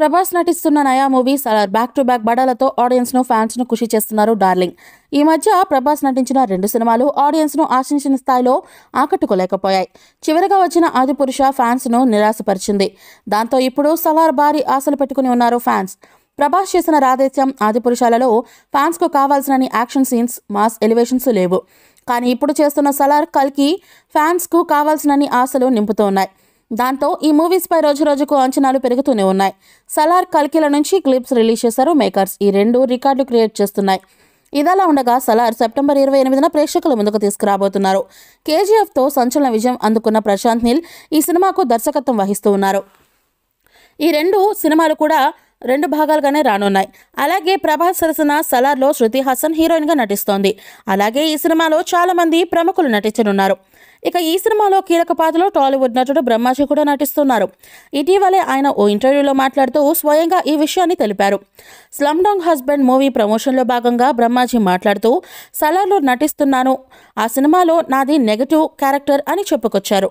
ప్రభాస్ నటిస్తున్న నయా movie Salaar back to back బడాలతో ఆడియన్స్ను ఫ్యాన్స్ను ఖుషి చేస్తున్నారు డార్లింగ్ ఈ మధ్య ప్రభాస్ నటించిన రెండు సినిమాలు ఆడియన్స్ను ఆశించిన స్థాయిలో ఆకట్టుకోలేకపోయాయి చివరిగా వచ్చిన ఆది ఫ్యాన్స్ ఫ్యాన్స్ను నిరాశపరిచింది దాంతో ఇప్పుడు సలార్ భారీ ఆశలు పెట్టుకుని ఉన్నారు ఫ్యాన్స్ ప్రభాస్ చేసిన రాధేశ్యం ఫ్యాన్స్ ఫ్యాన్స్కు కావాల్సిన యాక్షన్ సీన్స్ మాస్ ఎలివేషన్స్ లేవు కానీ ఇప్పుడు చేస్తున్న సలార్ కల్కి ఫ్యాన్స్కు కావాల్సినన్ని ఆశలు నింపుతూ ఉన్నాయి దాంతో ఈ మూవీస్పై రోజు రోజుకు అంచనాలు పెరుగుతూనే ఉన్నాయి సలార్ కల్కిల నుంచి క్లిప్స్ రిలీజ్ చేశారు మేకర్స్ ఈ రెండు రికార్డు క్రియేట్ చేస్తున్నాయి ఇదలా ఉండగా సలార్ సెప్టెంబర్ ఇరవై ఎనిమిదిన ప్రేక్షకుల ముందుకు తీసుకురాబోతున్నారు కేజీఎఫ్తో సంచలన విజయం అందుకున్న ప్రశాంత్ నీల్ ఈ సినిమాకు దర్శకత్వం వహిస్తూ ఉన్నారు ఈ రెండు సినిమాలు కూడా రెండు భాగాలుగానే రానున్నాయి అలాగే ప్రభాస్ సరసన సలార్లో శృతి హాసన్ హీరోయిన్గా నటిస్తోంది అలాగే ఈ సినిమాలో చాలామంది ప్రముఖులు నటించనున్నారు ఇక ఈ సినిమాలో కీలక పాత్రలో టాలీవుడ్ నటుడు బ్రహ్మాజీ కూడా నటిస్తున్నారు ఇటీవలే ఆయన ఓ ఇంటర్వ్యూలో మాట్లాడుతూ స్వయంగా ఈ విషయాన్ని తెలిపారు స్లమ్డాంగ్ హస్బెండ్ మూవీ ప్రమోషన్లో భాగంగా బ్రహ్మాజీ మాట్లాడుతూ సలార్లో నటిస్తున్నాను ఆ సినిమాలో నాది నెగటివ్ క్యారెక్టర్ అని చెప్పుకొచ్చారు